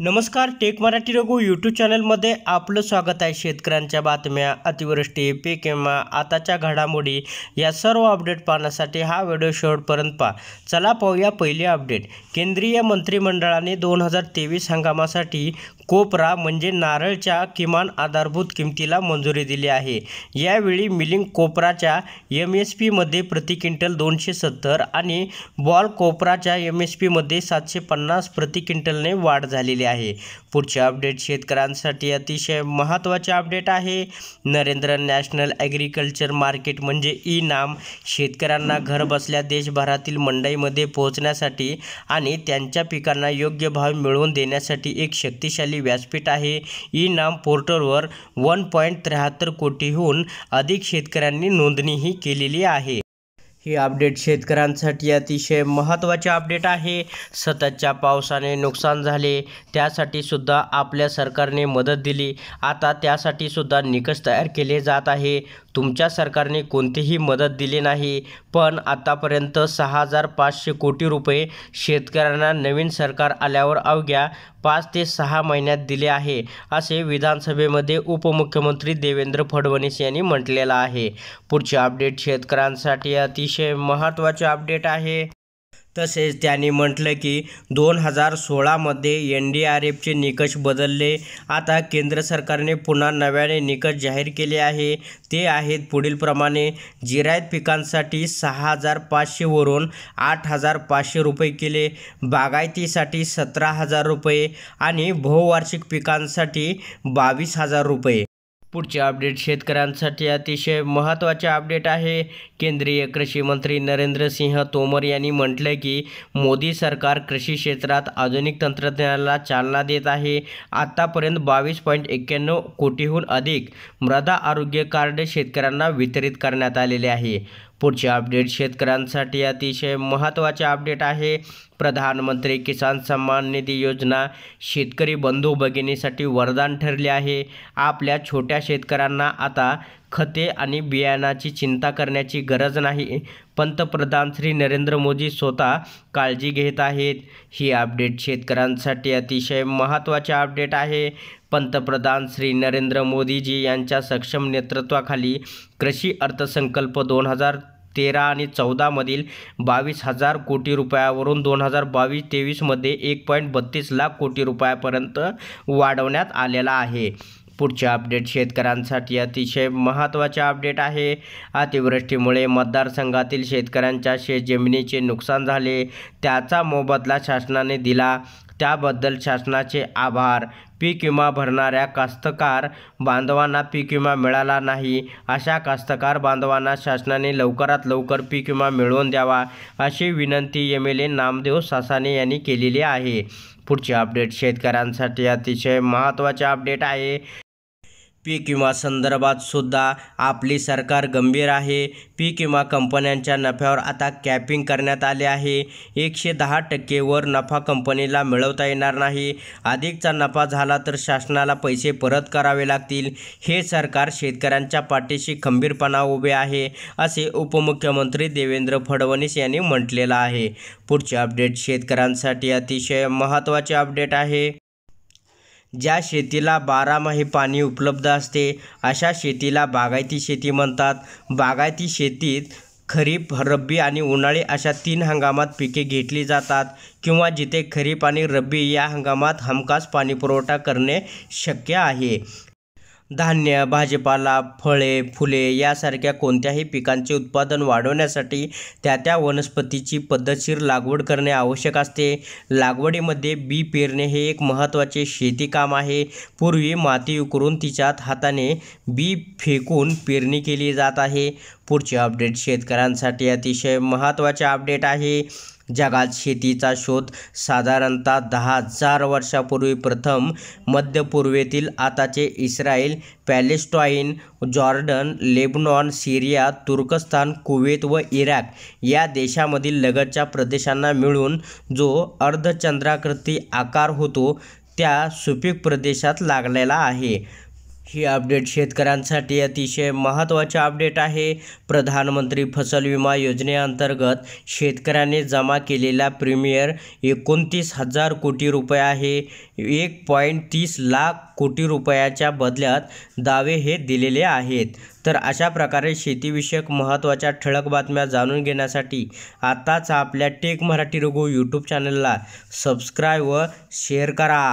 नमस्कार take Marathi Raghu YouTube चॅनलमध्ये आपलं स्वागत आहे शेतकऱ्यांच्या बातम्या अतिवृष्टी पीक आताच्या घडामोडी या सर्व अपडेट पाहण्यासाठी हा व्हिडिओ शेवटपर्यंत पाहा चला पाहूया पहिले अपडेट केंद्रीय मंत्रिमंडळाने दोन हजार तेवीस हंगामासाठी कोपरा म्हणजे नारळच्या किमान आधारभूत किमतीला मंजुरी दिली आहे यावेळी मिलिंग कोपराच्या एम एस पीमध्ये प्रति क्विंटल दोनशे सत्तर आणि बॉल कोपराच्या एम एस पीमध्ये सातशे पन्नास प्रति क्विंटलने वाढ झालेली केले आहे अपडेट शेतकऱ्यांसाठी अतिशय महत्त्वाचे अपडेट आहे नरेंद्र नैशनल ॲग्रिकल्चर मार्केट म्हणजे ई नाम शेतकऱ्यांना घरबसल्या देशभरातील मंडईमध्ये पोहोचण्यासाठी आणि त्यांच्या पिकांना योग्य भाव मिळवून देण्यासाठी एक शक्तिशाली व्यासपीठ है ई नाम पोर्टलवर वन पॉईंट त्र्याहत्तर कोटीहून अधिक शेतकऱ्यांनी ही केलेली आहे हे अपडेट शेतकऱ्यांसाठी अतिशय महत्त्वाचे अपडेट आहे सततच्या पावसाने नुकसान झाले त्यासाठी सुद्धा आपल्या सरकारने मदत दिली आता त्यासाठी सुद्धा निकष तयार केले जात आहे तुमच्या सरकारने कोणतीही मदत दिली नाही पण आतापर्यंत सहा हजार पाचशे कोटी रुपये शेतकऱ्यांना नवीन सरकार आल्यावर अवघ्या पाच ते सहा महिन्यात दिले आहे असे विधानसभेमध्ये उपमुख्यमंत्री देवेंद्र फडणवीस यांनी म्हटलेलं आहे पुढचे अपडेट शेतकऱ्यांसाठी अतिशय महत्त्वाचे अपडेट आहे तसेच त्यांनी म्हटलं की दोन हजार सोळामध्ये एन डी आर एफचे निकष बदलले आता केंद्र सरकारने पुन्हा नव्याने निकष जाहीर केले आहे ते आहेत पुढीलप्रमाणे जिरायत पिकांसाठी सहा हजार पाचशेवरून आठ हजार पाचशे रुपये केले बागायतीसाठी सतरा हजार रुपये आणि बहुवार्षिक पिकांसाठी बावीस हजार रुपये पुढचे अपडेट शेतकऱ्यांसाठी अतिशय महत्त्वाचे अपडेट आहे केंद्रीय कृषी मंत्री नरेंद्र सिंह तोमर यांनी म्हटलं की मोदी सरकार कृषी क्षेत्रात आधुनिक तंत्रज्ञानाला चालना देत आहे आत्तापर्यंत बावीस पॉईंट एक्क्याण्णव कोटीहून अधिक मृदा आरोग्य कार्ड शेतकऱ्यांना वितरित करण्यात आलेले आहे पुढचे अपडेट शेतकऱ्यांसाठी अतिशय महत्त्वाचे अपडेट आहे प्रधानमंत्री किसान सन्मान निधी योजना शेतकरी बंधू भगिनीसाठी वरदान ठरले आहे आपल्या छोट्या शेतकऱ्यांना आता खते आणि बियाणाची चिंता करण्याची गरज नाही पंतप्रधान श्री नरेंद्र मोदी स्वतः काळजी घेत आहेत ही अपडेट शेतकऱ्यांसाठी अतिशय महत्त्वाचे अपडेट आहे पंतप्रधान श्री नरेंद्र मोदीजी यांच्या सक्षम नेतृत्वाखाली कृषी अर्थसंकल्प दोन हजार तेरा आणि चौदामधील बावीस हजार कोटी रुपयावरून दोन हजार बावीस तेवीसमध्ये एक पॉईंट बत्तीस लाख कोटी रुपयापर्यंत वाढवण्यात आलेला आहे पुढच्या अपडेट शेतकऱ्यांसाठी अतिशय महत्त्वाचे अपडेट आहे अतिवृष्टीमुळे मतदारसंघातील शेतकऱ्यांच्या शेतजमिनीचे नुकसान झाले त्याचा मोबदला शासनाने दिला त्याबद्दल शासनाचे आभार पीक विमा भरणाऱ्या कास्तकार बांधवांना पीक विमा मिळाला नाही अशा कास्तकार बांधवांना शासनाने लवकरात लवकर पीक विमा मिळवून द्यावा अशी विनंती M L A Namdev Sasane यांनी केलेली आहे पुढची अपडेट शेतकऱ्यांसाठी अतिशय महत्त्वाचे अपडेट आहे पीक विमा संदर्भात सुद्धा आपली सरकार गंभीर आहे पीक विमा कंपन्यांच्या नफ्यावर आता कॅपिंग करण्यात आले आहे एकशे दहा टक्केवर नफा कंपनीला मिळवता येणार नाही अधिकचा नफा झाला तर शासनाला पैसे परत करावे लागतील हे सरकार शेतकऱ्यांच्या पाठीशी खंबीरपणा उभे आहे असे उपमुख्यमंत्री देवेंद्र फडणवीस यांनी म्हटलेलं आहे पुढचे अपडेट शेतकऱ्यांसाठी अतिशय महत्त्वाचे अपडेट आहे ज्या शेतीला बारामाही पाणी उपलब्ध असते अशा शेतीला बागायती शेती म्हणतात बागायती शेतीत खरीप रब्बी आणि उन्हाळी अशा तीन हंगामात पिके घेतली जातात किंवा जिथे खरीप आणि रब्बी या हंगामात हमखास पाणीपुरवठा करणे शक्य आहे धान्य भाजीपाला फळे फुले यासारख्या कोणत्याही पिकांचे उत्पादन वाढवण्यासाठी त्या त्या वनस्पतीची पद्धतशीर लागवड करणे आवश्यक असते लागवडीमध्ये बी पेरणे हे एक महत्त्वाचे शेती काम आहे पूर्वी माती उकरून तिच्यात हाताने बी फेकून पेरणी केली जात आहे पुढचे अपडेट शेतकऱ्यांसाठी अतिशय महत्त्वाचे अपडेट आहे जगात शेतीचा शोध साधारणतः दहा हजार वर्षापूर्वी प्रथम मध्य पूर्वेतील आताचे Israel Palestine Jordan Lebanon Syria तुर्कस्तान कुवेत व इराक या देशामधील लगतच्या प्रदेशांना मिळून जो अर्धचंद्राकृती आकार होतो त्या सुपीक प्रदेशात लागलेला आहे ही अपडेट शेतकऱ्यांसाठी अतिशय महत्त्वाचे अपडेट आहे प्रधानमंत्री फसल विमा योजनेअंतर्गत शेतकऱ्याने जमा केलेला प्रीमियर एकोणतीस हजार कोटी रुपये आहे एक पॉईंट तीस लाख कोटी रुपयाच्या बदल्यात दावे हे दिलेले आहेत तर अशा प्रकारे शेतीविषयक महत्त्वाच्या ठळक बातम्या जाणून घेण्यासाठी आत्ताच आपल्या टेक मराठी रघु यूट्यूब चॅनलला सबस्क्राईब व शेअर करा